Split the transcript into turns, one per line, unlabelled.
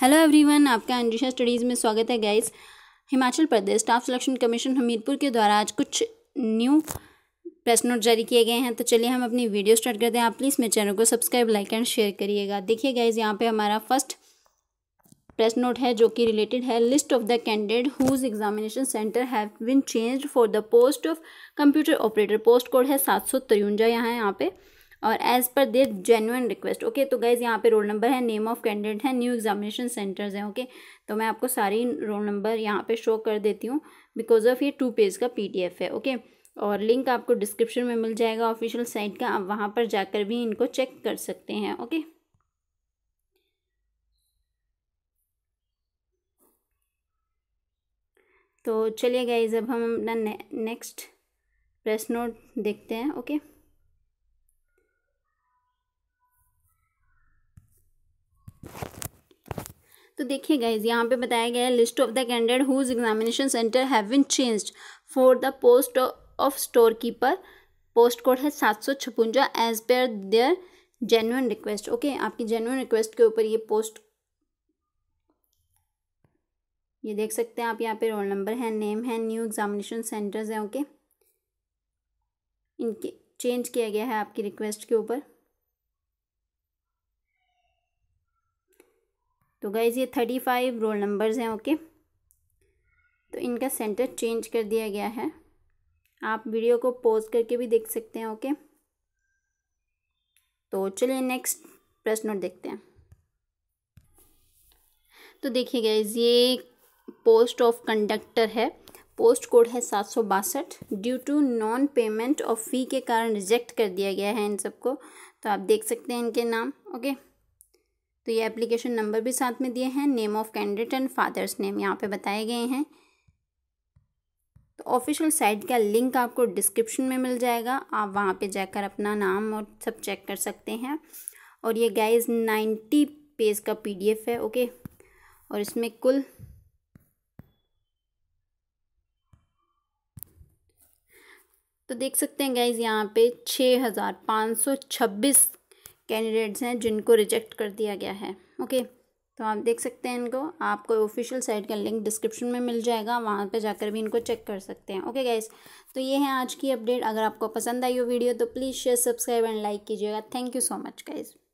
Hello everyone आपका अंजुषा studies में स्वागत है guys Himachal Pradesh staff selection commission Hamirpur के द्वारा आज कुछ न्यू प्रेस नोट जारी किए गए हैं तो चलिए हम अपनी वीडियो स्टार्ट करते हैं आप प्लीज़ मेरे चैनल को सब्सक्राइब लाइक एंड शेयर करिएगा देखिए गाइज यहाँ पे हमारा फर्स्ट प्रेस नोट है जो कि रिलेटेड है list of the candidate whose examination centre have been changed for the post of computer operator post code है सात सौ तिरवंजा यहाँ यहाँ पे और as per their genuine request okay तो गाइज यहाँ पे रोल नंबर है नेम ऑफ कैंडिडेट है न्यू एग्जामिनेशन सेंटर्स हैं ओके तो मैं आपको सारी रोल नंबर यहाँ पे शो कर देती हूँ बिकॉज ऑफ ये टू पेज का पीडीएफ है ओके और लिंक आपको डिस्क्रिप्शन में मिल जाएगा ऑफिशियल साइट का आप वहाँ पर जाकर भी इनको चेक कर सकते हैं ओके तो चलिए गाइज अब हम अपना ने, नेक्स्ट प्रेस नोट देखते हैं ओके देखिए गाइज यहाँ पे बताया गया है list of the candidate whose examination centre have been changed for the post of store keeper post code है सात सौ छपुंजा as per their genuine request okay आपकी जेन्यून रिक्वेस्ट के ऊपर ये पोस्ट ये देख सकते हैं आप यहाँ पे रोल नंबर है नेम है न्यू एग्जामिनेशन सेंटर्स हैं ओके okay? इनके चेंज किया गया है आपकी रिक्वेस्ट के ऊपर गाइज़ तो ये थर्टी फाइव रोल नंबर्स हैं ओके तो इनका सेंटर चेंज कर दिया गया है आप वीडियो को पॉज करके भी देख सकते हैं ओके तो चलिए नेक्स्ट प्रश्न और देखते हैं तो देखिए गाइज ये पोस्ट ऑफ कंडक्टर है पोस्ट कोड है सात सौ बासठ due to non payment of fee के कारण रिजेक्ट कर दिया गया है इन सबको तो आप देख सकते हैं इनके नाम ओके okay? तो ये एप्लीकेशन नंबर भी साथ में दिए हैं name of candidate and father's name यहाँ पे बताए गए हैं तो ऑफिशियल साइट का लिंक आपको डिस्क्रिप्शन में मिल जाएगा आप वहाँ पे जाकर अपना नाम और सब चेक कर सकते हैं और ये गाइस नाइन्टी पेज का पीडीएफ है ओके और इसमें कुल तो देख सकते हैं गाइज यहाँ पे छः हज़ार पाँच सौ छब्बीस कैंडिडेट्स हैं जिनको रिजेक्ट कर दिया गया है ओके तो आप देख सकते हैं इनको आपको ऑफिशियल साइट का लिंक डिस्क्रिप्शन में मिल जाएगा वहाँ पे जाकर भी इनको चेक कर सकते हैं ओके गाइस तो ये है आज की अपडेट अगर आपको पसंद आई हो वीडियो तो please share subscribe and like कीजिएगा thank you so much guys